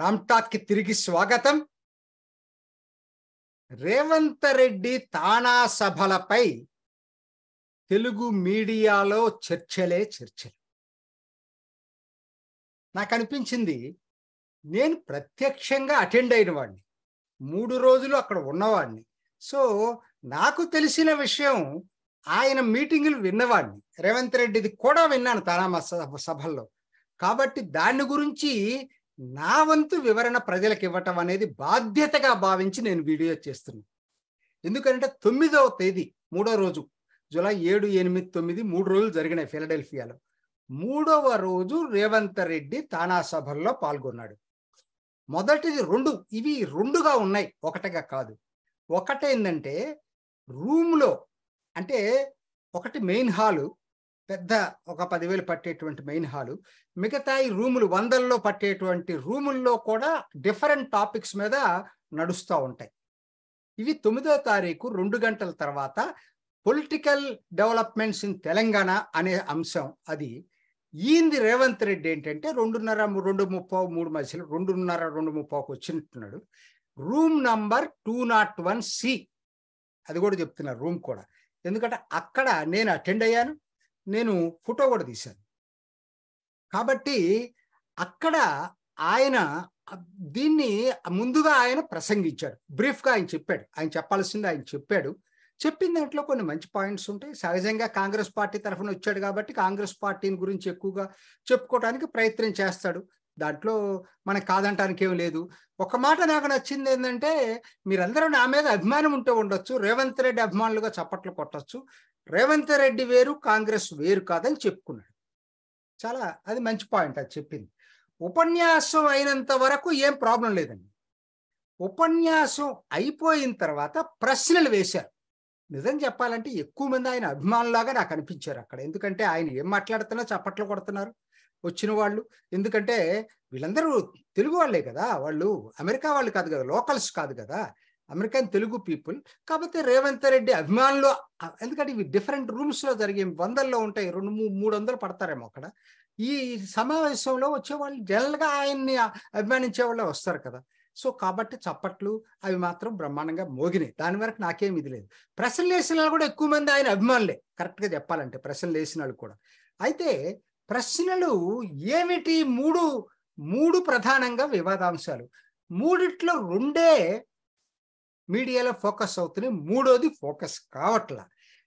రామ్టాక్కి తిరిగి స్వాగతం రేవంత్ రెడ్డి తానా సభలపై తెలుగు మీడియాలో చర్చలే చర్చలు నాకు అనిపించింది నేను ప్రత్యక్షంగా అటెండ్ అయిన వాడిని మూడు రోజులు అక్కడ ఉన్నవాడిని సో నాకు తెలిసిన విషయం ఆయన మీటింగులు విన్నవాడిని రేవంత్ రెడ్డిది కూడా విన్నాను తానా సభల్లో కాబట్టి దాని గురించి నా వంతు వివరణ ప్రజలకు ఇవ్వటం అనేది బాధ్యతగా భావించి నేను వీడియో చేస్తున్నాను ఎందుకంటే తొమ్మిదవ తేదీ మూడో రోజు జూలై ఏడు ఎనిమిది తొమ్మిది మూడు రోజులు జరిగినాయి ఫిలడెల్ఫియాలో మూడవ రోజు రేవంత్ రెడ్డి తానా సభల్లో పాల్గొన్నాడు మొదటిది రెండు ఇవి రెండుగా ఉన్నాయి ఒకటిగా కాదు ఒకటేందంటే రూమ్లో అంటే ఒకటి మెయిన్ హాలు పెద్ద ఒక పదివేలు పట్టేటువంటి మెయిన్ హాలు మిగతా ఈ రూములు వందల్లో పట్టేటువంటి రూముల్లో కూడా డిఫరెంట్ టాపిక్స్ మీద నడుస్తూ ఉంటాయి ఇవి తొమ్మిదో తారీఖు రెండు గంటల తర్వాత పొలిటికల్ డెవలప్మెంట్స్ ఇన్ తెలంగాణ అనే అంశం అది ఈంది రేవంత్ రెడ్డి ఏంటంటే రెండున్నర రెండు ముప్పై మూడు మధ్యలో రెండున్నర రెండు ముప్పోకి వచ్చినట్టున్నాడు room number two nought one C అది కూడా చెప్తున్నారు రూమ్ కూడా ఎందుకంటే అక్కడ నేను అటెండ్ అయ్యాను నేను ఫోటో కూడా తీశాను కాబట్టి అక్కడ ఆయన దీన్ని ముందుగా ఆయన ప్రసంగించాడు బ్రీఫ్గా ఆయన చెప్పాడు ఆయన చెప్పాల్సింది ఆయన చెప్పాడు చెప్పిన దాంట్లో కొన్ని మంచి పాయింట్స్ ఉంటాయి సహజంగా కాంగ్రెస్ పార్టీ తరఫున వచ్చాడు కాబట్టి కాంగ్రెస్ పార్టీని గురించి ఎక్కువగా చెప్పుకోవడానికి ప్రయత్నం చేస్తాడు దాంట్లో మనకు కాదంటానికి ఏం లేదు ఒక మాట నాకు నచ్చింది ఏంటంటే మీరందరూ నా మీద అభిమానం ఉంటే ఉండొచ్చు రేవంత్ రెడ్డి అభిమానులుగా చప్పట్లు కొట్టచ్చు రేవంత్ రెడ్డి వేరు కాంగ్రెస్ వేరు కాదని చెప్పుకున్నాడు చాలా అది మంచి పాయింట్ అది చెప్పింది ఉపన్యాసం అయినంత వరకు ఏం ప్రాబ్లం లేదండి ఉపన్యాసం అయిపోయిన తర్వాత ప్రశ్నలు వేశారు నిజం చెప్పాలంటే ఎక్కువ మంది ఆయన అభిమానులాగా నాకు అనిపించారు అక్కడ ఎందుకంటే ఆయన ఏం మాట్లాడుతున్నా చప్పట్లు కొడుతున్నారు వచ్చిన వాళ్ళు ఎందుకంటే వీళ్ళందరూ తెలుగు వాళ్ళే కదా వాళ్ళు అమెరికా వాళ్ళు కాదు కదా లోకల్స్ కాదు కదా అమెరికన్ తెలుగు పీపుల్ కాకపోతే రేవంత్ రెడ్డి అభిమానులు ఎందుకంటే ఇవి డిఫరెంట్ రూమ్స్లో జరిగే వందల్లో ఉంటాయి రెండు మూడు వందలు పడతారేమో అక్కడ ఈ సమావేశంలో వచ్చేవాళ్ళు జనరల్గా ఆయన్ని అభిమానించే వాళ్ళే వస్తారు కదా సో కాబట్టి చప్పట్లు అవి మాత్రం బ్రహ్మాండంగా మోగినాయి దాని వరకు నాకేం ఇది లేదు ప్రశ్నలు వేసిన వాళ్ళు కూడా ఎక్కువ మంది ఆయన అభిమానులే కరెక్ట్గా చెప్పాలంటే ప్రశ్నలు వేసిన వాళ్ళు కూడా అయితే ప్రశ్నలు ఏమిటి మూడు మూడు ప్రధానంగా వివాదాంశాలు మూడిట్లో రెండే మీడియాలో ఫోకస్ అవుతుంది మూడోది ఫోకస్ కావట్లా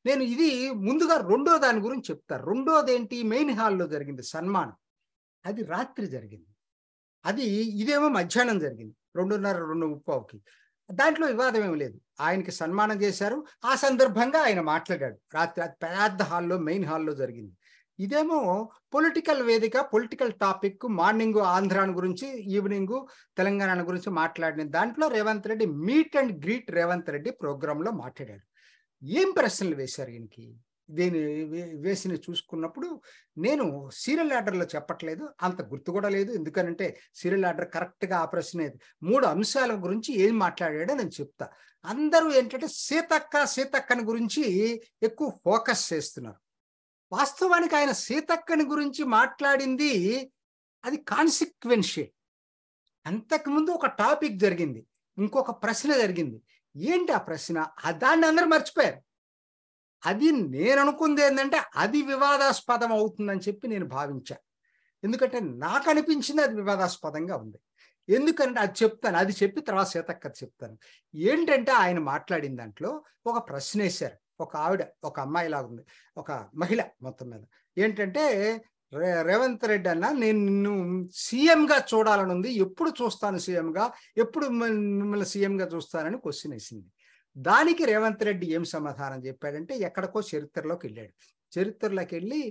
నేను ఇది ముందుగా రెండో దాని గురించి చెప్తాను రెండోది ఏంటి మెయిన్ హాల్లో జరిగింది సన్మానం అది రాత్రి జరిగింది అది ఇదేమో మధ్యాహ్నం జరిగింది రెండున్నర రెండు ముప్పావుకి దాంట్లో వివాదం ఏమి లేదు ఆయనకి సన్మానం చేశారు ఆ సందర్భంగా ఆయన మాట్లాడాడు రాత్రి పెద్ద హాల్లో మెయిన్ హాల్లో జరిగింది ఇదేమో పొలిటికల్ వేదిక పొలిటికల్ టాపిక్ మార్నింగ్ ఆంధ్రాని గురించి ఈవినింగ్ తెలంగాణ గురించి మాట్లాడిన దాంట్లో Revanth Reddy meet and greet Revanth Reddy ప్రోగ్రాంలో మాట్లాడాడు ఏం ప్రశ్నలు వేశారు ఈయనకి దీని వేసిన చూసుకున్నప్పుడు నేను సీరియల్ ఆర్డర్లో చెప్పట్లేదు అంత గుర్తు కూడా లేదు ఎందుకనంటే సీరియల్ ఆర్డర్ కరెక్ట్గా ఆ ప్రశ్న మూడు అంశాల గురించి ఏం మాట్లాడాడో నేను చెప్తా అందరూ ఏంటంటే సీతక్క సీతక్కని గురించి ఎక్కువ ఫోకస్ చేస్తున్నారు వాస్తవానికి ఆయన సీతక్కని గురించి మాట్లాడింది అది కాన్సిక్వెన్షియల్ అంతకుముందు ఒక టాపిక్ జరిగింది ఇంకొక ప్రశ్న జరిగింది ఏంటి ఆ ప్రశ్న దాన్ని అందరూ మర్చిపోయారు అది నేను అనుకుంది ఏంటంటే అది వివాదాస్పదం అవుతుందని చెప్పి నేను భావించాను ఎందుకంటే నాకు అనిపించింది అది వివాదాస్పదంగా ఉంది ఎందుకంటే అది చెప్తాను అది చెప్పి తర్వాత సీతక్క చెప్తాను ఏంటంటే ఆయన మాట్లాడిన దాంట్లో ఒక ప్రశ్న వేశారు ఒక ఆవిడ ఒక అమ్మాయి లాగా ఉంది ఒక మహిళ మొత్తం మీద ఏంటంటే రేవంత్ రెడ్డి అన్న నేను నిన్ను సీఎంగా చూడాలని ఉంది ఎప్పుడు చూస్తాను సీఎంగా ఎప్పుడు మిమ్మల్ని సీఎంగా చూస్తానని క్వశ్చన్ వేసింది దానికి రేవంత్ రెడ్డి ఏం సమాధానం చెప్పాడంటే ఎక్కడికో చరిత్రలోకి వెళ్ళాడు చరిత్రలోకి వెళ్ళి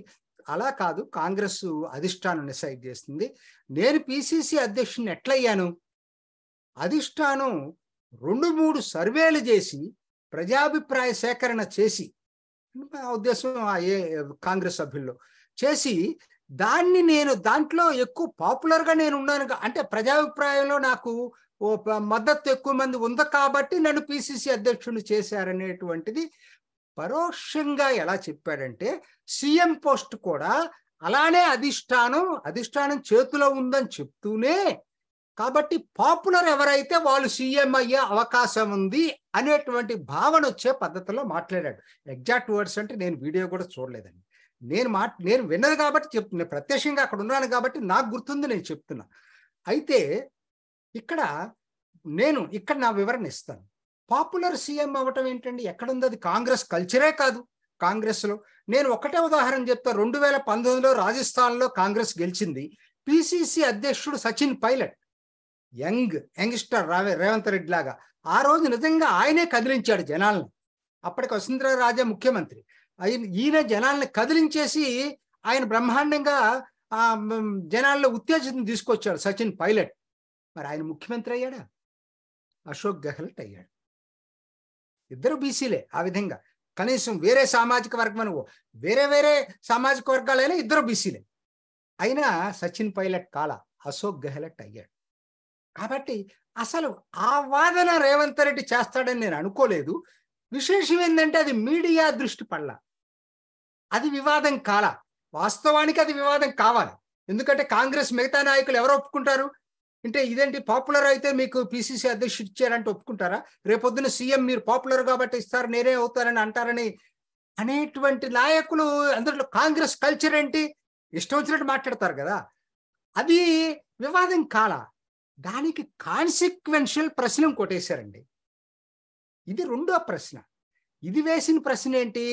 అలా కాదు కాంగ్రెస్ అధిష్టానం డిసైడ్ చేస్తుంది నేను పిసిసి అధ్యక్షుని ఎట్లయ్యాను అధిష్టానం రెండు మూడు సర్వేలు చేసి ప్రజాభిప్రాయ సేకరణ చేసి నా ఉద్దేశం ఏ కాంగ్రెస్ సభ్యుల్లో చేసి దాన్ని నేను దాంట్లో ఎక్కువ పాపులర్గా నేను ఉన్నాను అంటే ప్రజాభిప్రాయంలో నాకు ఓ మద్దతు ఎక్కువ మంది ఉంది కాబట్టి నన్ను పిసిసి అధ్యక్షుడు చేశారనేటువంటిది పరోక్షంగా ఎలా చెప్పాడంటే సీఎం పోస్ట్ కూడా అలానే అధిష్టానం అధిష్టానం చేతిలో ఉందని చెప్తూనే కాబట్టి పాపులర్ ఎవరైతే వాళ్ళు సీఎం అయ్యే అవకాశం ఉంది అనేటువంటి భావన వచ్చే పద్ధతిలో మాట్లాడాడు ఎగ్జాక్ట్ వర్డ్స్ అంటే నేను వీడియో కూడా చూడలేదండి నేను మా నేను విన్నది కాబట్టి చెప్తున్నా ప్రత్యక్షంగా అక్కడ ఉన్నాను కాబట్టి నాకు గుర్తుంది నేను చెప్తున్నా అయితే ఇక్కడ నేను ఇక్కడ నా వివరణ ఇస్తాను పాపులర్ సీఎం అవ్వటం ఏంటండి ఎక్కడుంది అది కాంగ్రెస్ కల్చరే కాదు కాంగ్రెస్లో నేను ఒకటే ఉదాహరణ చెప్తా రెండు వేల పంతొమ్మిదిలో రాజస్థాన్లో కాంగ్రెస్ గెలిచింది పిసిసి అధ్యక్షుడు సచిన్ పైలట్ యంగ్ యంగ్స్టర్ రావే రేవంత్ రెడ్డి లాగా ఆ రోజు నిజంగా ఆయనే కదిలించాడు జనాలను అప్పటికి వసుంధర రాజే ముఖ్యమంత్రి ఆయన ఈయన జనాల్ని కదిలించేసి ఆయన బ్రహ్మాండంగా జనాల్లో ఉత్తేజితం తీసుకొచ్చాడు సచిన్ పైలట్ మరి ఆయన ముఖ్యమంత్రి అయ్యాడా అశోక్ గెహ్లట్ అయ్యాడు ఇద్దరు బీసీలే ఆ విధంగా కనీసం వేరే సామాజిక వర్గం అనుకో వేరే వేరే సామాజిక వర్గాలైనా ఇద్దరు బీసీలే అయినా సచిన్ పైలట్ కాల అశోక్ గెహ్లట్ అయ్యాడు కాబట్టి అసలు ఆ వాదన రేవంత్ రెడ్డి చేస్తాడని నేను అనుకోలేదు విశేషం ఏంటంటే అది మీడియా దృష్టి పళ్ళ అది వివాదం కాల వాస్తవానికి అది వివాదం కావాలి ఎందుకంటే కాంగ్రెస్ మిగతా నాయకులు ఎవరు ఒప్పుకుంటారు అంటే ఇదేంటి పాపులర్ అయితే మీకు పిసిసి అధ్యక్షుడు ఇచ్చారంటే ఒప్పుకుంటారా రేపొద్దున సీఎం మీరు పాపులర్ కాబట్టి ఇస్తారు నేనే అవుతారని అంటారని అనేటువంటి నాయకులు అందులో కాంగ్రెస్ కల్చర్ ఏంటి ఇష్టం వచ్చినట్టు మాట్లాడతారు కదా అది వివాదం కాలా దానికి కాన్సిక్వెన్షియల్ ప్రశ్న ఇంకోటేశారండి ఇది రెండో ప్రశ్న ఇది వేసిన ప్రశ్న ఏంటి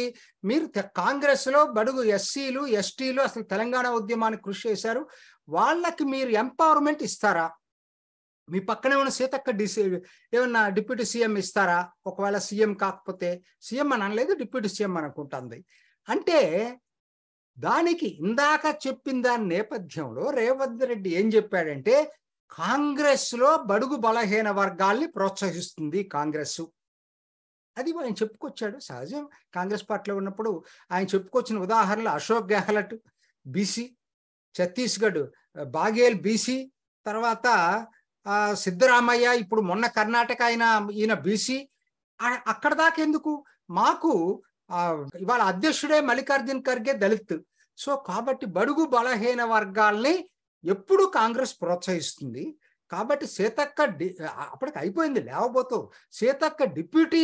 మీరు కాంగ్రెస్లో బడుగు ఎస్సీలు ఎస్టీలు అసలు తెలంగాణ ఉద్యమానికి కృషి చేశారు వాళ్ళకి మీరు ఎంపవర్మెంట్ ఇస్తారా మీ పక్కనే ఉన్న సీతక్క డిసి ఏమన్నా డిప్యూటీ సీఎం ఇస్తారా ఒకవేళ సీఎం కాకపోతే సీఎం అని అనలేదు డిప్యూటీ సీఎం అనుకుంటుంది అంటే దానికి ఇందాక చెప్పిన దాని నేపథ్యంలో రేవంత్ రెడ్డి ఏం చెప్పాడంటే కాంగ్రెస్ లో బడుగు బలహీన వర్గాల్ని ప్రోత్సహిస్తుంది కాంగ్రెస్ అది ఆయన చెప్పుకొచ్చాడు సహజం కాంగ్రెస్ పార్టీలో ఉన్నప్పుడు ఆయన చెప్పుకొచ్చిన ఉదాహరణలు అశోక్ గెహ్లట్ బీసీ ఛత్తీస్గఢ్ బాగేల్ బీసీ తర్వాత సిద్ధరామయ్య ఇప్పుడు మొన్న కర్ణాటక ఆయన ఈయన బీసీ అక్కడ దాకా ఎందుకు మాకు ఇవాళ అధ్యక్షుడే మల్లికార్జున్ ఖర్గే దళిత్ సో కాబట్టి బడుగు బలహీన వర్గాల్ని ఎప్పుడు కాంగ్రెస్ ప్రోత్సహిస్తుంది కాబట్టి సీతక్క డి అప్పటికి అయిపోయింది లేకపోతే సీతక్క డిప్యూటీ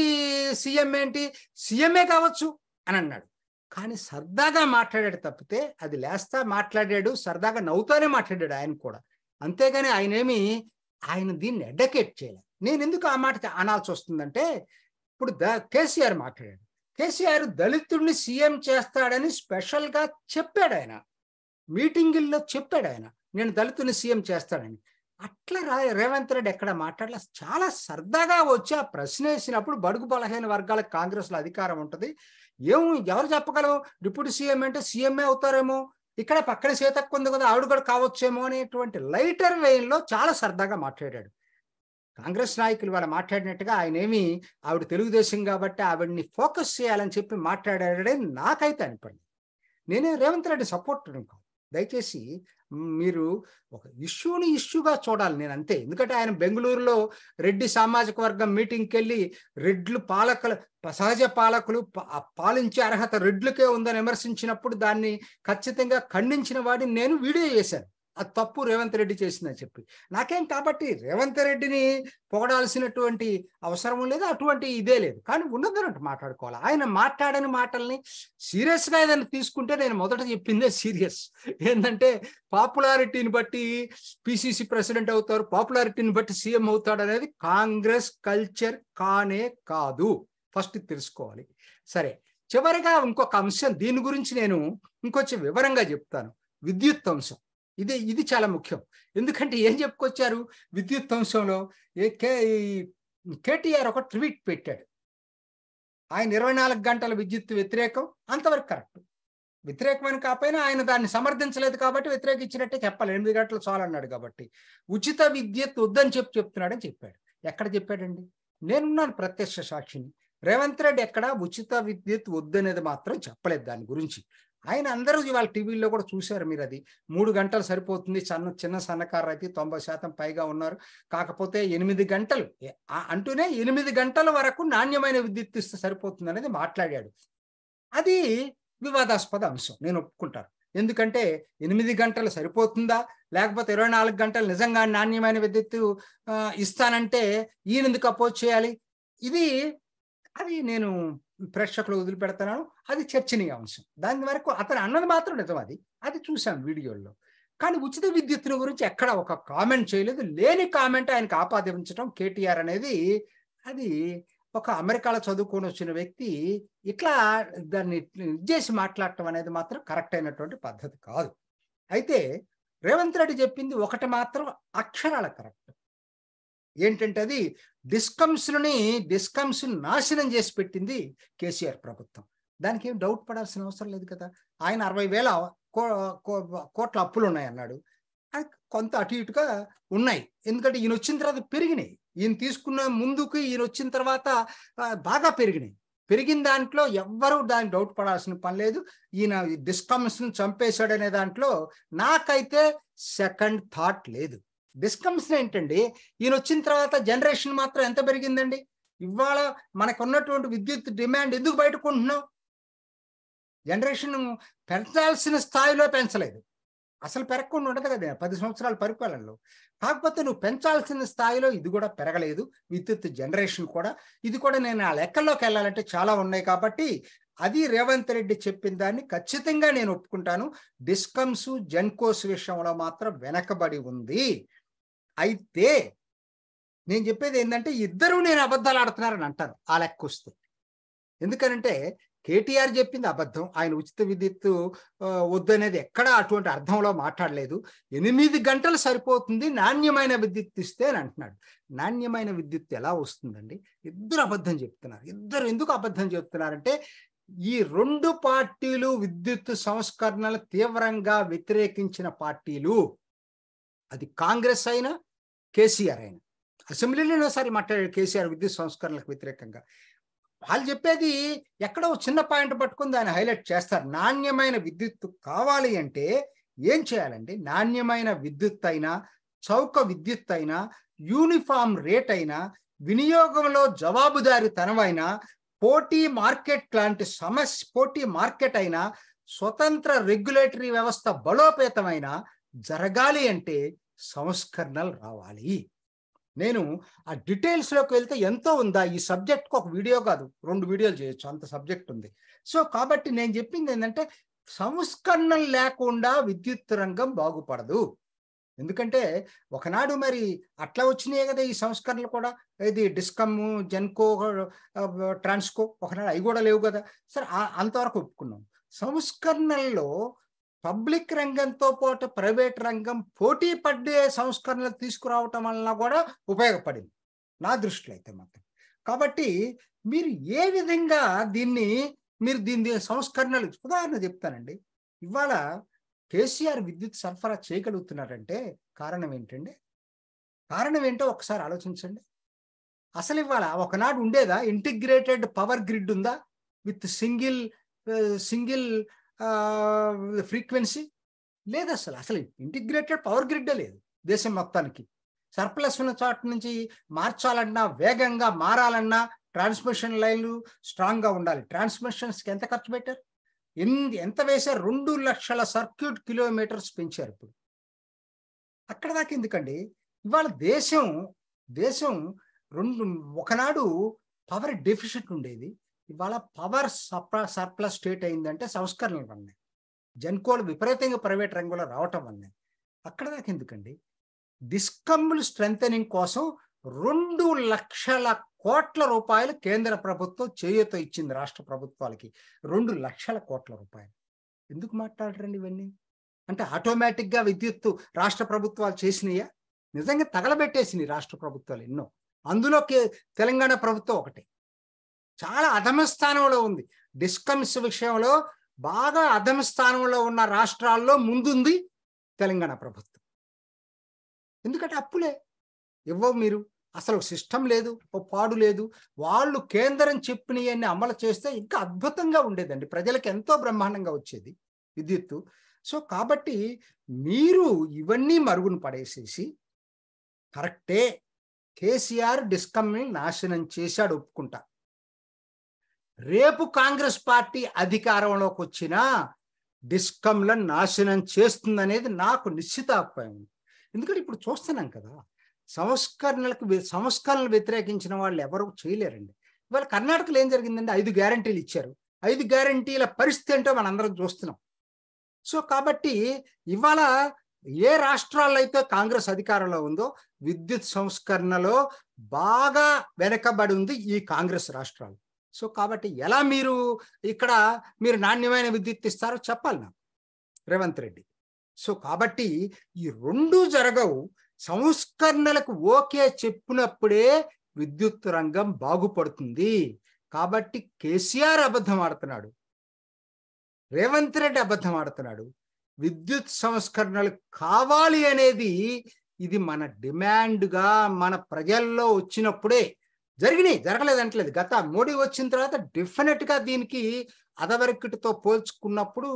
సీఎం ఏంటి సీఎంఏ కావచ్చు అని అన్నాడు కానీ సరదాగా మాట్లాడాడు తప్పితే అది లేస్తా మాట్లాడాడు సరదాగా నవ్వుతానే మాట్లాడాడు ఆయన కూడా అంతేగాని ఆయనేమి ఆయన దీన్ని అడ్వకేట్ చేయలే నేను ఎందుకు ఆ మాట అనాల్సి వస్తుందంటే ఇప్పుడు ద కేసీఆర్ మాట్లాడాడు కేసీఆర్ దళితుడిని సీఎం చేస్తాడని స్పెషల్గా చెప్పాడు ఆయన మీటింగుల్లో చెప్పాడు ఆయన నేను దళితుని సీఎం చేస్తానని అట్లా రా రేవంత్ రెడ్డి ఎక్కడ మాట్లాడలే చాలా సరదాగా వచ్చి ఆ ప్రశ్న వేసినప్పుడు బడుగు బలహీన వర్గాలకు కాంగ్రెస్లో అధికారం ఉంటుంది ఏం ఎవరు చెప్పగలం డిప్యూటీ సీఎం అంటే సీఎంఏ అవుతారేమో ఇక్కడ పక్కన సీతక్క ఉంది కదా ఆవిడ కూడా కావచ్చేమో అనేటువంటి లైటర్ వేయంలో చాలా సరదాగా మాట్లాడాడు కాంగ్రెస్ నాయకులు వాళ్ళు మాట్లాడినట్టుగా ఆయన ఏమి ఆవిడ తెలుగుదేశం కాబట్టి ఆవిడని ఫోకస్ చేయాలని చెప్పి మాట్లాడాడని నాకైతే అనిపడింది నేనే రేవంత్ రెడ్డి సపోర్ట్ అనుకో దయచేసి మీరు ఒక ఇష్యూని ఇష్యూగా చూడాలి నేను అంతే ఎందుకంటే ఆయన బెంగళూరులో రెడ్డి సామాజిక వర్గం మీటింగ్కి వెళ్ళి రెడ్లు పాలకులు సహజ పాలకులు పాలించే అర్హత రెడ్లకే ఉందని విమర్శించినప్పుడు దాన్ని ఖచ్చితంగా ఖండించిన వాడిని నేను వీడియో చేశాను ఆ తప్పు రేవంత్ రెడ్డి చేసిందని చెప్పి నాకేం కాబట్టి రేవంత్ రెడ్డిని పొగడాల్సినటువంటి అవసరం లేదు అటువంటి ఇదే లేదు కానీ ఉన్నదన్నట్టు మాట్లాడుకోవాలి ఆయన మాట్లాడని మాటల్ని సీరియస్గా ఏదైనా తీసుకుంటే నేను మొదట చెప్పిందే సీరియస్ ఏంటంటే పాపులారిటీని బట్టి పిసిసి ప్రెసిడెంట్ అవుతారు పాపులారిటీని బట్టి సీఎం అవుతాడు అనేది కాంగ్రెస్ కల్చర్ కానే కాదు ఫస్ట్ తెలుసుకోవాలి సరే చివరిగా ఇంకొక అంశం దీని గురించి నేను ఇంకొంచెం వివరంగా చెప్తాను విద్యుత్ అంశం ఇది ఇది చాలా ముఖ్యం ఎందుకంటే ఏం చెప్పుకొచ్చారు విద్యుత్ అంశంలో కేటీఆర్ ఒక ట్వీట్ పెట్టాడు ఆయన ఇరవై నాలుగు గంటల విద్యుత్ వ్యతిరేకం అంతవరకు కరెక్ట్ వ్యతిరేకమని కాకపోయినా ఆయన దాన్ని సమర్థించలేదు కాబట్టి వ్యతిరేకించినట్టే చెప్పాలి ఎనిమిది గంటలు చాలు అన్నాడు కాబట్టి ఉచిత విద్యుత్ వద్దని చెప్పి చెప్తున్నాడని చెప్పాడు ఎక్కడ చెప్పాడండి నేనున్నాను ప్రత్యక్ష సాక్షిని రేవంత్ రెడ్డి ఎక్కడ ఉచిత విద్యుత్ వద్దనేది మాత్రం చెప్పలేదు దాని గురించి ఆయన అందరూ ఇవాళ టీవీల్లో కూడా చూశారు మీరు అది మూడు గంటలు సరిపోతుంది చిన్న చిన్న సన్నకారు అయితే తొంభై శాతం పైగా ఉన్నారు కాకపోతే ఎనిమిది గంటలు అంటూనే ఎనిమిది గంటల వరకు నాణ్యమైన విద్యుత్ ఇస్తే సరిపోతుంది అనేది మాట్లాడాడు అది వివాదాస్పద అంశం నేను ఒప్పుకుంటాను ఎందుకంటే ఎనిమిది గంటలు సరిపోతుందా లేకపోతే ఇరవై నాలుగు గంటలు నిజంగా నాణ్యమైన విద్యుత్ ఇస్తానంటే ఈయన ఎందుకు అపోజ్ చేయాలి ఇది అది నేను ప్రేక్షకులు వదిలిపెడతాను అది అంశం దాని వరకు అతను అన్నది మాత్రం నిజం అది అది చూసాం వీడియోల్లో కానీ ఉచిత విద్యుత్తుని గురించి ఎక్కడ ఒక కామెంట్ చేయలేదు లేని కామెంట్ ఆయనకు ఆపాదించడం కేటీఆర్ అనేది అది ఒక అమెరికాలో చదువుకొని వచ్చిన వ్యక్తి ఇట్లా దాన్ని చేసి మాట్లాడటం అనేది మాత్రం కరెక్ట్ అయినటువంటి పద్ధతి కాదు అయితే రేవంత్ రెడ్డి చెప్పింది ఒకటి మాత్రం అక్షరాల కరెక్ట్ ఏంటంటే అది డిస్కమ్స్ని డిస్కమ్స్ నాశనం చేసి పెట్టింది కేసీఆర్ ప్రభుత్వం దానికి ఏం డౌట్ పడాల్సిన అవసరం లేదు కదా ఆయన అరవై వేల కోట్ల అప్పులు ఉన్నాయి అన్నాడు కొంత అటు ఇటుగా ఉన్నాయి ఎందుకంటే ఈయన వచ్చిన తర్వాత పెరిగినాయి ఈయన తీసుకున్న ముందుకు ఈయన వచ్చిన తర్వాత బాగా పెరిగినాయి పెరిగిన దాంట్లో ఎవ్వరూ దానికి డౌట్ పడాల్సిన పని లేదు ఈయన డిస్కమ్స్ని చంపేశాడనే దాంట్లో నాకైతే సెకండ్ థాట్ లేదు డిస్కమ్స్ ఏంటండి ఈయన వచ్చిన తర్వాత జనరేషన్ మాత్రం ఎంత పెరిగిందండి ఇవాళ మనకున్నటువంటి విద్యుత్ డిమాండ్ ఎందుకు బయటకుంటున్నాం జనరేషన్ పెంచాల్సిన స్థాయిలో పెంచలేదు అసలు పెరగకుండా ఉండదు కదా పది సంవత్సరాల పరిపాలనలో కాకపోతే నువ్వు పెంచాల్సిన స్థాయిలో ఇది కూడా పెరగలేదు విద్యుత్ జనరేషన్ కూడా ఇది కూడా నేను ఆ లెక్కల్లోకి వెళ్ళాలంటే చాలా ఉన్నాయి కాబట్టి అది రేవంత్ రెడ్డి చెప్పిన దాన్ని ఖచ్చితంగా నేను ఒప్పుకుంటాను డిస్కమ్స్ జెన్కోస్ విషయంలో మాత్రం వెనకబడి ఉంది అయితే నేను చెప్పేది ఏంటంటే ఇద్దరు నేను అబద్ధాలు ఆడుతున్నారని అంటారు ఆ లెక్క వస్తే ఎందుకనంటే కేటీఆర్ చెప్పింది అబద్ధం ఆయన ఉచిత విద్యుత్ వద్దనేది ఎక్కడా అటువంటి అర్థంలో మాట్లాడలేదు ఎనిమిది గంటలు సరిపోతుంది నాణ్యమైన విద్యుత్ ఇస్తే అని అంటున్నాడు నాణ్యమైన విద్యుత్ ఎలా వస్తుందండి ఇద్దరు అబద్ధం చెప్తున్నారు ఇద్దరు ఎందుకు అబద్ధం చెప్తున్నారంటే ఈ రెండు పార్టీలు విద్యుత్ సంస్కరణలు తీవ్రంగా వ్యతిరేకించిన పార్టీలు అది కాంగ్రెస్ అయినా కేసీఆర్ అయినా అసెంబ్లీలో సరే మాట్లాడారు కేసీఆర్ విద్యుత్ సంస్కరణలకు వ్యతిరేకంగా వాళ్ళు చెప్పేది ఎక్కడో చిన్న పాయింట్ పట్టుకుని దాన్ని హైలైట్ చేస్తారు నాణ్యమైన విద్యుత్ కావాలి అంటే ఏం చేయాలండి నాణ్యమైన విద్యుత్ అయినా చౌక విద్యుత్ అయినా యూనిఫామ్ రేట్ అయినా వినియోగంలో జవాబుదారీతనమైనా పోటీ మార్కెట్ లాంటి సమస్య పోటీ మార్కెట్ అయినా స్వతంత్ర రెగ్యులేటరీ వ్యవస్థ బలోపేతమైన జరగాలి అంటే సంస్కరణలు రావాలి నేను ఆ డీటెయిల్స్లోకి వెళ్తే ఎంతో ఉందా ఈ సబ్జెక్ట్కి ఒక వీడియో కాదు రెండు వీడియోలు చేయొచ్చు అంత సబ్జెక్ట్ ఉంది సో కాబట్టి నేను చెప్పింది ఏంటంటే సంస్కరణలు లేకుండా విద్యుత్ రంగం బాగుపడదు ఎందుకంటే ఒకనాడు మరి అట్లా వచ్చినాయి కదా ఈ సంస్కరణలు కూడా ఇది డిస్కమ్ జెన్కో ట్రాన్స్కో ఒకనాడు అవి కూడా లేవు కదా సరే అంతవరకు ఒప్పుకున్నాం సంస్కరణల్లో పబ్లిక్ రంగంతో పాటు ప్రైవేట్ రంగం పోటీ పడ్డే సంస్కరణలు తీసుకురావటం వలన కూడా ఉపయోగపడింది నా దృష్టిలో అయితే మాత్రం కాబట్టి మీరు ఏ విధంగా దీన్ని మీరు దీని సంస్కరణలు ఉదాహరణ చెప్తానండి ఇవాళ కేసీఆర్ విద్యుత్ సరఫరా చేయగలుగుతున్నారంటే కారణం ఏంటండి కారణం ఏంటో ఒకసారి ఆలోచించండి అసలు ఇవాళ ఒకనాడు ఉండేదా ఇంటిగ్రేటెడ్ పవర్ గ్రిడ్ ఉందా విత్ సింగిల్ సింగిల్ ఫ్రీక్వెన్సీ లేదు అసలు అసలు ఇంటిగ్రేటెడ్ పవర్ గ్రిడ్డే లేదు దేశం మొత్తానికి సర్ప్లస్ ఉన్న చోట నుంచి మార్చాలన్నా వేగంగా మారాలన్నా ట్రాన్స్మిషన్ లైన్లు స్ట్రాంగ్గా ఉండాలి ట్రాన్స్మిషన్స్కి ఎంత ఖర్చు పెట్టారు ఎన్ని ఎంత వేసే రెండు లక్షల సర్క్యూట్ కిలోమీటర్స్ పెంచారు ఇప్పుడు అక్కడ దాకా ఎందుకండి ఇవాళ దేశం దేశం రెండు ఒకనాడు పవర్ డెఫిషిట్ ఉండేది ఇవాళ పవర్ సప్ర సర్ప్లస్ స్టేట్ అయిందంటే సంస్కరణలు వల్లే జన్కోలు విపరీతంగా ప్రైవేట్ రంగంలో రావటం వల్లే అక్కడ దాకా ఎందుకండి డిస్కమ్లు స్ట్రెంగ్ కోసం రెండు లక్షల కోట్ల రూపాయలు కేంద్ర ప్రభుత్వం చేయూత ఇచ్చింది రాష్ట్ర ప్రభుత్వాలకి రెండు లక్షల కోట్ల రూపాయలు ఎందుకు మాట్లాడరండి ఇవన్నీ అంటే ఆటోమేటిక్గా విద్యుత్తు రాష్ట్ర ప్రభుత్వాలు చేసినాయా నిజంగా తగలబెట్టేసినాయి రాష్ట్ర ప్రభుత్వాలు ఎన్నో అందులోకి తెలంగాణ ప్రభుత్వం ఒకటి చాలా అధమ స్థానంలో ఉంది డిస్కమ్స్ విషయంలో బాగా అధమ స్థానంలో ఉన్న రాష్ట్రాల్లో ముందుంది తెలంగాణ ప్రభుత్వం ఎందుకంటే అప్పులే ఇవ్వవు మీరు అసలు సిస్టమ్ లేదు ఓ పాడు లేదు వాళ్ళు కేంద్రం చెప్పినవన్నీ అమలు చేస్తే ఇంకా అద్భుతంగా ఉండేదండి ప్రజలకు ఎంతో బ్రహ్మాండంగా వచ్చేది విద్యుత్తు సో కాబట్టి మీరు ఇవన్నీ మరుగున పడేసేసి కరెక్టే కేసీఆర్ డిస్కమ్ని నాశనం చేశాడు ఒప్పుకుంటా రేపు కాంగ్రెస్ పార్టీ అధికారంలోకి వచ్చినా డిస్కంలను నాశనం చేస్తుందనేది నాకు నిశ్చితాభిప్రాయం ఎందుకంటే ఇప్పుడు చూస్తున్నాం కదా సంస్కరణలకు సంస్కరణలు వ్యతిరేకించిన వాళ్ళు ఎవరు చేయలేరండి ఇవాళ కర్ణాటకలో ఏం జరిగిందంటే ఐదు గ్యారంటీలు ఇచ్చారు ఐదు గ్యారంటీల పరిస్థితి ఏంటో మనందరం చూస్తున్నాం సో కాబట్టి ఇవాళ ఏ రాష్ట్రాల్లో అయితే కాంగ్రెస్ అధికారంలో ఉందో విద్యుత్ సంస్కరణలో బాగా వెనకబడి ఉంది ఈ కాంగ్రెస్ రాష్ట్రాలు సో కాబట్టి ఎలా మీరు ఇక్కడ మీరు నాణ్యమైన విద్యుత్ ఇస్తారో చెప్పాలి నాకు రేవంత్ రెడ్డి సో కాబట్టి ఈ రెండు జరగవు సంస్కరణలకు ఓకే చెప్పినప్పుడే విద్యుత్ రంగం బాగుపడుతుంది కాబట్టి కేసీఆర్ అబద్ధం ఆడుతున్నాడు రేవంత్ రెడ్డి అబద్ధం ఆడుతున్నాడు విద్యుత్ సంస్కరణలు కావాలి అనేది ఇది మన డిమాండ్గా మన ప్రజల్లో వచ్చినప్పుడే జరిగినాయి జరగలేదంటలేదు గత మోడీ వచ్చిన తర్వాత డెఫినెట్ గా దీనికి అదవరికిటితో పోల్చుకున్నప్పుడు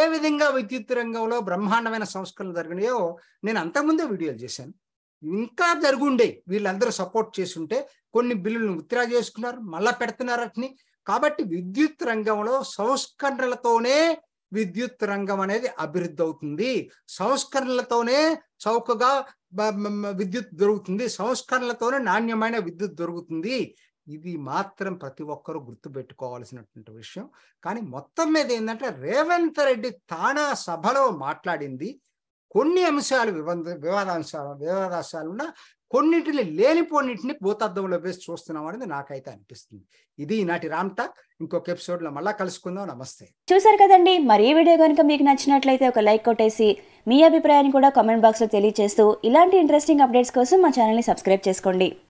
ఏ విధంగా విద్యుత్ రంగంలో బ్రహ్మాండమైన సంస్కరణలు జరిగినాయో నేను అంతకుముందే వీడియోలు చేశాను ఇంకా జరుగుండే వీళ్ళందరూ సపోర్ట్ చేసుంటే కొన్ని బిల్లులను ఉత్తరా చేసుకున్నారు మళ్ళా అట్ని కాబట్టి విద్యుత్ రంగంలో సంస్కరణలతోనే విద్యుత్ రంగం అనేది అభివృద్ధి అవుతుంది సంస్కరణలతోనే చౌకగా విద్యుత్ దొరుకుతుంది సంస్కరణలతోనే నాణ్యమైన విద్యుత్ దొరుకుతుంది ఇది మాత్రం ప్రతి ఒక్కరూ గుర్తుపెట్టుకోవాల్సినటువంటి విషయం కానీ మొత్తం మీద ఏంటంటే రేవంత్ రెడ్డి తానా సభలో మాట్లాడింది కొన్ని అంశాలు వివాద వివాదాంశాలు వివాదాంశాలున్నా కొన్నింటిని లేనిపోన్నింటిని భూతార్థంలో వేసి చూస్తున్నాం అనేది నాకైతే అనిపిస్తుంది ఇది నాటి రామ్ టాక్ ఇంకొక ఎపిసోడ్ లో మళ్ళా కలుసుకుందాం నమస్తే చూసారు కదండి మరి వీడియో కనుక మీకు నచ్చినట్లయితే ఒక లైక్ కొట్టేసి మీ అభిప్రాయాన్ని కూడా కామెంట్ బాక్స్ లో తెలియజేస్తూ ఇలాంటి ఇంట్రెస్టింగ్ అప్డేట్స్ కోసం మా ఛానల్ ని సబ్స్క్రైబ్ చేసుకోండి